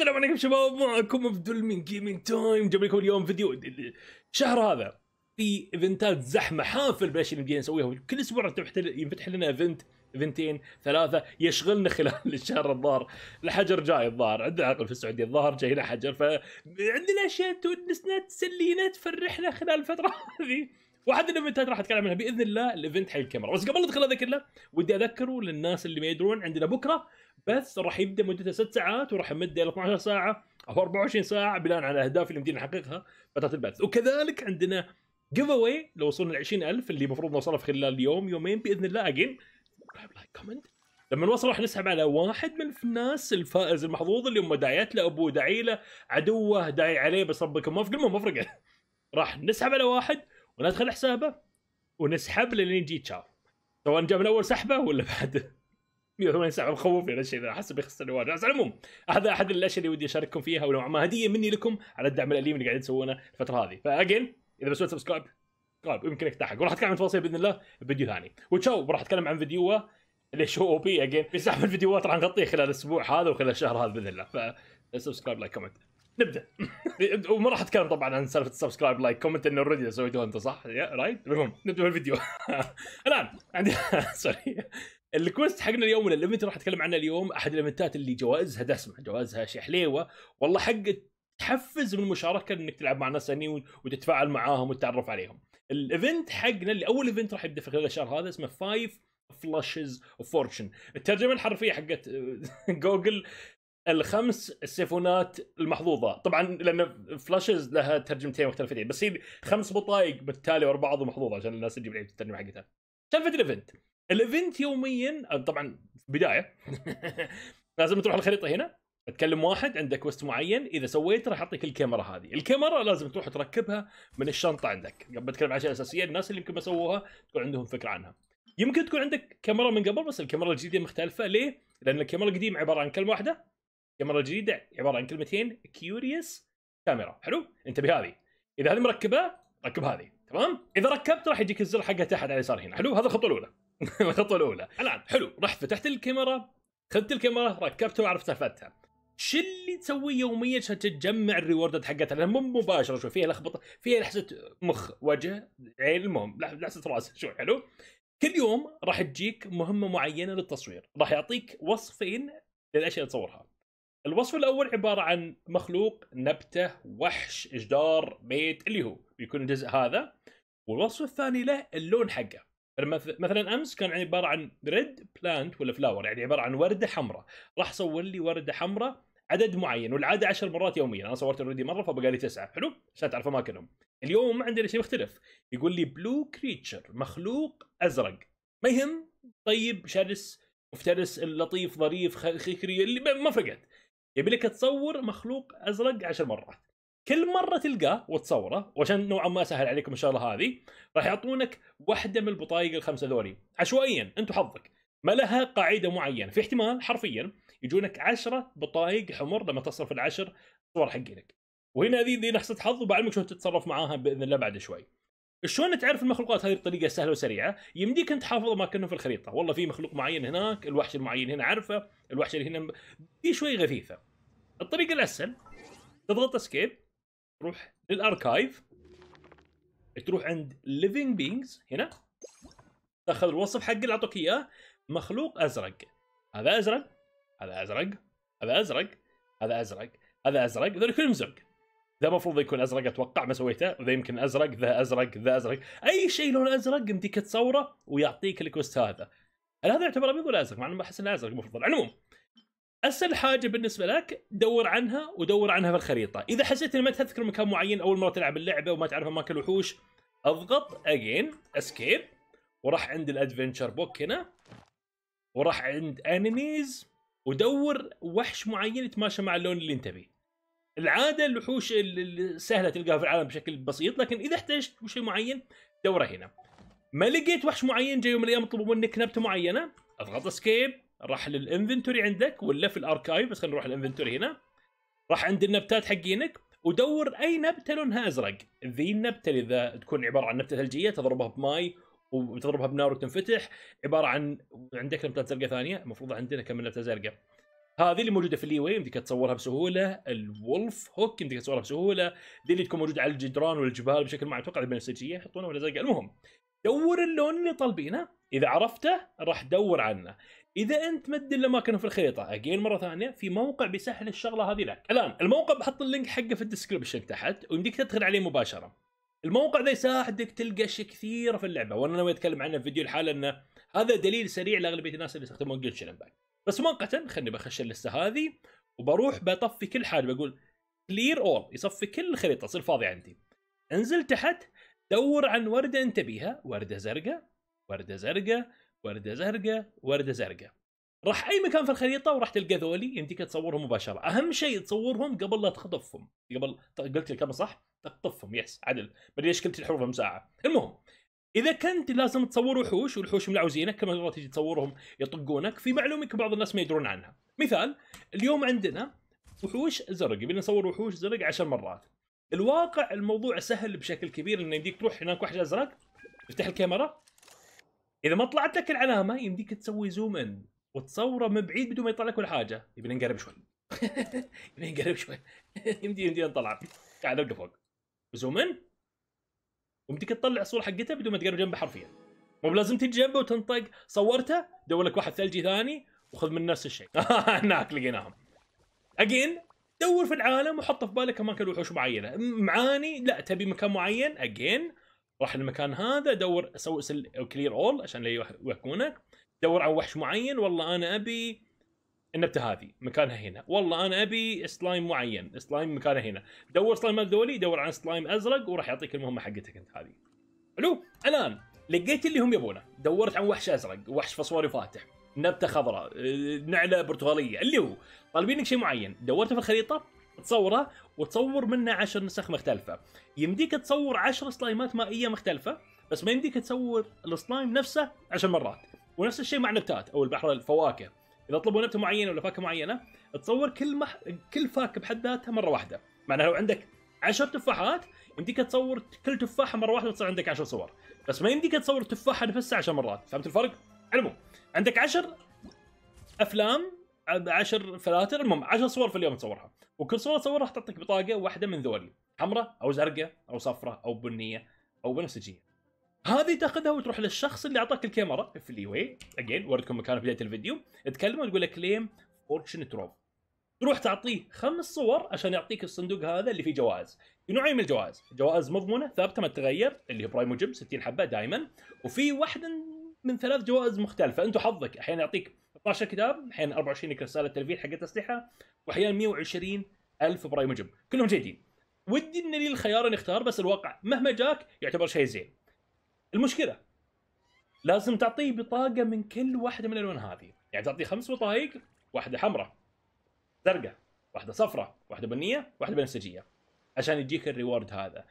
السلام عليكم شباب معكم عبد من جيمنج تايم جاب لكم اليوم فيديو الشهر هذا في ايفنتات زحمه حافل بلاش نبدي نسويها كل اسبوع ينفتح لنا ايفنت ايفنتين ثلاثه يشغلنا خلال الشهر الظاهر الحجر جاي الظاهر عندنا عقل في السعوديه الظاهر جاينا حجر فعندنا اشياء تونسنا تسلينا تفرحنا خلال الفتره هذه واحد الايفنتات راح اتكلم عنها باذن الله الايفنت حق الكاميرا بس قبل ندخل هذا كله ودي اذكره للناس اللي ما يدرون عندنا بكره بث راح يبدا مدته ست ساعات وراح يمد الى 12 ساعه او 24 ساعه بناء على الاهداف اللي مدينا نحققها فتره البث وكذلك عندنا جيف اواي لو وصلنا ل 20000 اللي المفروض نوصلها في خلال يوم يومين باذن الله اجين لايك كومنت لما نوصل راح نسحب على واحد من الناس الفائز المحظوظ اللي هم داعيات له ابوه داعي له عدوه داعي عليه بس ربك موفق المهم مفرقه راح نسحب على واحد وندخل حسابه ونسحب لين يجي تشاف سواء جاب من اول سحبه ولا بعد 180 ساعه مخوف يعني الشيء ذا احس بيخسر الواجع بس على العموم هذا احد الاشياء اللي ودي اشارككم فيها ونوعا ما هديه مني لكم على الدعم الاليم اللي قاعدين تسوونه الفتره هذه فاجين اذا بسويت سبسكرايب سبسكرايب يمكن تلحق وراح اتكلم عن تفاصيل باذن الله بفيديو ثاني وتشاو راح اتكلم عن فيديوه اللي شو او بي اجين بيسحب الفيديوهات راح نغطيه خلال الاسبوع هذا وخلال الشهر هذا باذن الله فسبسكرايب لايك كومنت نبدا وما راح اتكلم طبعا عن سالفه السبسكرايب لايك كومنت انه اوريدي سويتوها انت صح؟ رايت؟ المهم نبدا بالفيديو الان عندي سوري الكويست حقنا اليوم ولا الايفنت راح اتكلم عنه اليوم احد الايفنتات اللي جوائزها دسمه جوائزها شيء حليوه والله حق تحفز من المشاركه انك تلعب مع ناس ثانيين وتتفاعل معاهم وتتعرف عليهم. الايفنت حقنا اللي اول ايفنت راح يبدا في خلال الشهر هذا اسمه فايف فلاشز اوف فورتشن، الترجمه الحرفيه حقت جوجل الخمس السيفونات المحظوظه، طبعا لان فلاشز لها ترجمتين مختلفتين بس هي خمس بطايق بالتالي ورا بعض محظوظه عشان الناس تجيب العيد الترجمه حقتها. سالفه الايفنت الايفنت يوميا آه، طبعا بدايه لازم تروح الخريطه هنا تكلم واحد عنده كويست معين اذا سويت راح اعطيك الكاميرا هذه الكاميرا لازم تروح تركبها من الشنطه عندك قبل بتكلم عن الاشياء الاساسيه الناس اللي يمكن ما سووها تكون عندهم فكره عنها يمكن تكون عندك كاميرا من قبل بس الكاميرا الجديده مختلفه ليه لان الكاميرا القديمه عباره عن كلمه واحده الكاميرا الجديده عباره عن كلمتين كيوريوس كاميرا حلو انت بهذه اذا هذه مركبه ركب هذه تمام اذا ركبت راح يجيك الزر حقها تحت على اليسار هنا حلو هذا الخطوه الاولى الخطوه الاولى الان حلو رحت فتحت الكاميرا خذت الكاميرا ركبتها وعرفت سالفتها شو اللي تسويه يوميا عشان تجمع الريوردات حقتها لان مو مباشره شوي فيها لخبطه فيها لحظه مخ وجه عين المهم لحظه راس شوي حلو كل يوم راح تجيك مهمه معينه للتصوير راح يعطيك وصفين للاشياء اللي تصورها الوصف الاول عباره عن مخلوق نبته وحش جدار بيت اللي هو بيكون الجزء هذا والوصف الثاني له اللون حقه مثلا امس كان يعني عباره عن ريد بلانت ولا فلاور يعني عباره عن ورده حمراء راح صور لي ورده حمراء عدد معين والعاده 10 مرات يوميا انا صورت اوريدي مره فبقى لي تسعه حلو عشان تعرف اماكنهم اليوم عندنا شيء مختلف يقول لي بلو كريتشر مخلوق ازرق ما يهم طيب شرس مفترس لطيف ظريف خيري اللي ما فرقت يبي لك تصور مخلوق ازرق 10 مرات كل مره تلقاه وتصوره وعشان نوعا ما اسهل عليكم الشغله هذه راح يعطونك واحده من البطايق الخمسه ذولي عشوائيا انت حظك ما لها قاعده معينه في احتمال حرفيا يجونك عشرة بطايق حمر لما تصرف العشر صور حقينك وهنا ذي ذي نحصه حظ وبعلمك شلون تتصرف معاها باذن الله بعد شوي شلون تعرف المخلوقات هذه بطريقه سهله وسريعه؟ يمديك انت تحافظ اماكنهم في الخريطه، والله في مخلوق معين هناك، الوحش المعين هنا عارفه، الوحش اللي هنا في شوي غثيثه. الطريقه الاسهل تضغط اسكيب تروح للاركايف تروح عند ليفينج بينجز هنا تاخذ الوصف حق اللي اعطوك اياه مخلوق ازرق هذا ازرق هذا ازرق هذا ازرق هذا ازرق هذا ازرق ذول كلهم زرق ذا المفروض يكون ازرق اتوقع ما سويته ذا يمكن ازرق ذا ازرق ذا ازرق اي شيء لون ازرق يمديك تصوره ويعطيك الكوست هذا هل هذا يعتبر ابيض ولا ازرق؟ مع انه احس انه ازرق المفروض على العموم اسهل حاجه بالنسبه لك دور عنها ودور عنها في الخريطه اذا حسيت ان ما تذكر مكان معين اول مره تلعب اللعبه وما تعرف اماكن الوحوش اضغط اجين اسكيب وراح عند الادفنتشر بوك هنا وراح عند انيميز ودور وحش معين يتماشى مع اللون اللي انت بيه العاده الوحوش السهله تلقاها في العالم بشكل بسيط لكن اذا احتجت شيء معين دوره هنا ما لقيت وحش معين جاي يوم من الايام يطلبوا منك نبته معينه اضغط اسكيب راح للانفنتوري عندك ولا في الاركايف بس خلينا نروح الانفنتوري هنا راح عند النبتات حقينك ودور اي نبته لونها ازرق ذي النبته اللي اذا تكون عباره عن نبته ثلجيه تضربها بماي وتضربها بنار وتنفتح عباره عن عندك نبتات زرقاء ثانيه المفروض عندنا كم نبته زرقاء هذه اللي موجوده في الليوي يمديك تصورها بسهوله الولف هوك يمديك تصورها بسهوله ذي اللي تكون موجوده على الجدران والجبال بشكل ما اتوقع البنفسجيه يحطونها ولا زرقاء المهم دور اللون اللي طالبينه اذا عرفته راح تدور عنه اذا انت مد الاماكن في الخريطه اجين مره ثانيه في موقع بيسهل الشغله هذه لك الان الموقع بحط اللينك حقه في الديسكربشن تحت ويمديك تدخل عليه مباشره الموقع ذا يساعدك تلقى اشياء كثيره في اللعبه وانا ناوي اتكلم عنه في فيديو الحالة انه هذا دليل سريع لاغلبيه الناس اللي يستخدمون جلتش امباكت بس مؤقتا خلني بخش اللسته هذه وبروح طيب. بطفي كل حاجه بقول كلير اول يصفي كل الخريطه تصير فاضيه عندي انزل تحت دور عن ورده انت بيها ورده زرقاء ورده زرقاء ورده زرقاء ورده زرقاء راح اي مكان في الخريطه وراح تلقى ذولي يمديك تصورهم مباشره اهم شيء تصورهم قبل لا تخطفهم قبل قلت الكلمه صح تخطفهم يس عدل مدري ايش كنت الحروف مساعه المهم اذا كنت لازم تصور وحوش والحوش ملعوزينك كما مره تجي تصورهم يطقونك في معلومه بعض الناس ما يدرون عنها مثال اليوم عندنا وحوش زرق يبينا نصور وحوش زرق عشر مرات الواقع الموضوع سهل بشكل كبير انه يديك تروح هناك وحش ازرق تفتح الكاميرا اذا ما طلعت لك العلامه يمديك تسوي زوم ان وتصوره من بعيد بدون ما يطلع لك ولا حاجه يبي نقرب شوي يبي نقرب شوي يمدي يمدي نطلع قاعد اوقف فوق زوم ان ويمديك تطلع الصوره حقته بدون ما تقرب جنبه حرفيا مو بلازم تجي جنبه وتنطق صورته دور لك واحد ثلجي ثاني وخذ من نفس الشيء هناك لقيناهم اجين دور في العالم وحط في بالك اماكن وحوش معينه معاني لا تبي مكان معين اجين راح المكان هذا دور اسوي كلير اول عشان لا دور على وحش معين والله انا ابي النبته هذه مكانها هنا والله انا ابي سلايم معين سلايم مكانه هنا دور سلايم ذولي دور على سلايم ازرق وراح يعطيك المهمه حقتك انت هذه حلو الان لقيت اللي هم يبونه دورت عن وحش ازرق وحش فصوري فاتح نبته خضراء آه، نعله برتغاليه اللي هو طالبينك شيء معين دورته في الخريطه تصوره وتصور منه عشر نسخ مختلفه يمديك تصور عشر سلايمات مائيه مختلفه بس ما يمديك تصور السلايم نفسه عشر مرات ونفس الشيء مع النبتات او البحر الفواكه اذا طلبوا نبته معينه ولا فاكهه معينه تصور كل مح... كل فاكهه بحد ذاتها مره واحده معناها لو عندك عشر تفاحات يمديك تصور كل تفاحه مره واحده تصير عندك عشر صور بس ما يمديك تصور التفاحه نفسها عشر مرات فهمت الفرق؟ علمو عندك عشر افلام 10 فلاتر المهم 10 صور في اليوم تصورها وكل صوره تصورها راح تعطيك بطاقه واحده من ذول حمراء او زرقاء او صفراء او بنيه او بنفسجيه هذه تاخذها وتروح للشخص اللي اعطاك الكاميرا في واي اجين وردكم مكان في بدايه الفيديو تكلمه وتقول لك كليم فورتشن تروف تروح تعطيه خمس صور عشان يعطيك الصندوق هذا اللي فيه جوائز في نوعين من الجوائز جوائز مضمونه ثابته ما تتغير اللي هي برايمو جيم 60 حبه دائما وفي واحده من ثلاث جوائز مختلفه انت حظك احيانا يعطيك 12 كتاب احيانا 24 رساله تلفيل حقت اسلحه واحيانا 120 الف برايمجم كلهم جيدين ودي ان لي الخيار ان اختار بس الواقع مهما جاك يعتبر شيء زين المشكله لازم تعطيه بطاقه من كل واحده من الالوان هذه يعني تعطيه خمس بطايق واحده حمراء زرقاء واحده صفراء واحده بنيه واحده بنفسجيه عشان يجيك الريورد هذا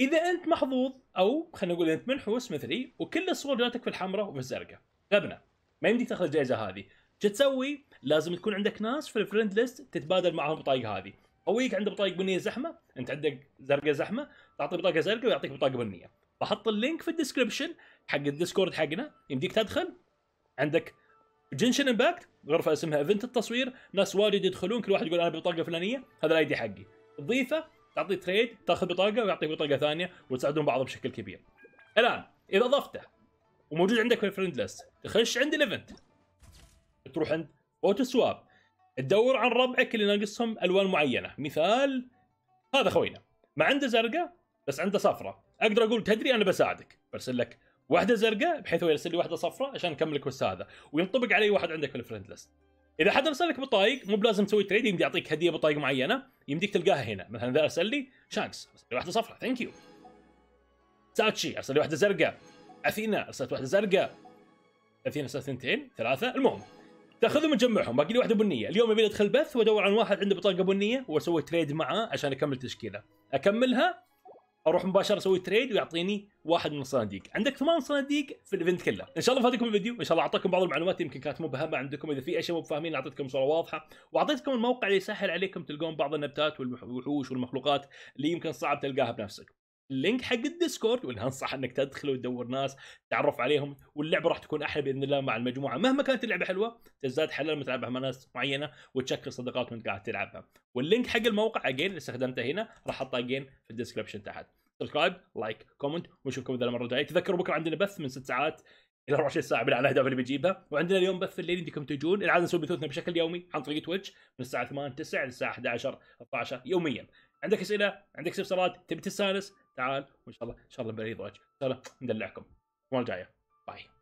اذا انت محظوظ او خلينا نقول انت منحوس مثلي وكل الصور جاتك في الحمراء وفي الزرقاء غبنه ما يمديك تاخذ الجائزه هذه شو تسوي؟ لازم تكون عندك ناس في الفريند ليست تتبادل معهم البطايق هذه خويك عنده بطايق بنيه زحمه انت عندك زرقاء زحمه تعطي بطاقه زرقاء ويعطيك بطاقه بنيه بحط اللينك في الديسكربشن حق الديسكورد حقنا يمديك تدخل عندك جنشن امباكت غرفه اسمها ايفنت التصوير ناس واجد يدخلون كل واحد يقول انا بطاقه فلانيه هذا الاي دي حقي تضيفه تعطي تريد تاخذ بطاقه ويعطيك بطاقه ثانيه وتساعدون بعض بشكل كبير الان اذا ضفته وموجود عندك في الفريند ليست تخش عند الايفنت تروح عند اوتو سواب تدور عن ربعك اللي ناقصهم الوان معينه مثال هذا خوينا ما عنده زرقاء بس عنده صفراء اقدر اقول تدري انا بساعدك برسل لك واحده زرقاء بحيث هو يرسل لي واحده صفراء عشان نكمل الكوست هذا وينطبق علي واحد عندك في الفريند ليست اذا حد ارسل لك بطايق مو بلازم تسوي تريد يمدي يعطيك هديه بطايق معينه يمديك تلقاها هنا مثلا اذا ارسل لي شانكس واحده صفراء ثانك يو ساتشي ارسل لي واحده زرقاء اثينا ارسلت واحده زرقاء اثينا ارسلت اثنتين ثلاثه المهم تاخذهم وتجمعهم باقي لي واحده بنيه اليوم ابي ادخل بث وادور عن واحد عنده بطاقه بنيه واسوي تريد معاه عشان اكمل تشكيله اكملها اروح مباشره اسوي تريد ويعطيني واحد من الصناديق عندك ثمان صناديق في الايفنت كله ان شاء الله فاتكم الفيديو ان شاء الله اعطاكم بعض المعلومات يمكن كانت مبهمه عندكم اذا في اشياء مو فاهمين اعطيتكم صوره واضحه واعطيتكم الموقع اللي يسهل عليكم تلقون بعض النباتات والوحوش والمخلوقات اللي يمكن صعب تلقاها بنفسك اللينك حق الديسكورد وان انصح انك تدخل وتدور ناس تعرف عليهم واللعبه راح تكون احلى باذن الله مع المجموعه مهما كانت اللعبه حلوه تزداد حلال لما تلعبها مع ناس معينه وتشكل صداقات وانت قاعد تلعبها واللينك حق الموقع اجين اللي استخدمته هنا راح احطه اجين في الديسكربشن تحت سبسكرايب لايك كومنت ونشوفكم اذا المره الجايه تذكروا بكره عندنا بث من 6 ساعات الى 24 ساعه بناء على الاهداف اللي بجيبها وعندنا اليوم بث الليل يمديكم تجون العاده نسوي بثوثنا بشكل يومي عن طريق تويتش من الساعه 8 9 للساعه 11 12 يوميا عندك اسئله عندك استفسارات تبي تستانس تعال وان شاء الله ان شاء الله بريض وجه ان شاء الله ندلعكم المره الجايه باي